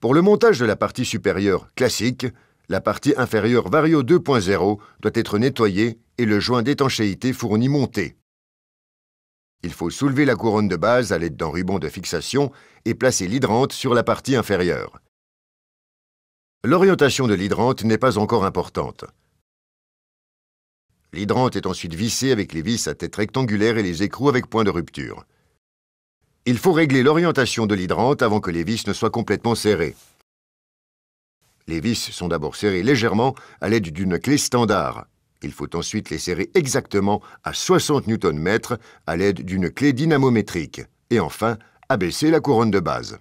Pour le montage de la partie supérieure classique, la partie inférieure Vario 2.0 doit être nettoyée et le joint d'étanchéité fourni monté. Il faut soulever la couronne de base à l'aide d'un ruban de fixation et placer l'hydrante sur la partie inférieure. L'orientation de l'hydrante n'est pas encore importante. L'hydrante est ensuite vissée avec les vis à tête rectangulaire et les écrous avec point de rupture. Il faut régler l'orientation de l'hydrante avant que les vis ne soient complètement serrées. Les vis sont d'abord serrées légèrement à l'aide d'une clé standard. Il faut ensuite les serrer exactement à 60 Nm à l'aide d'une clé dynamométrique. Et enfin, abaisser la couronne de base.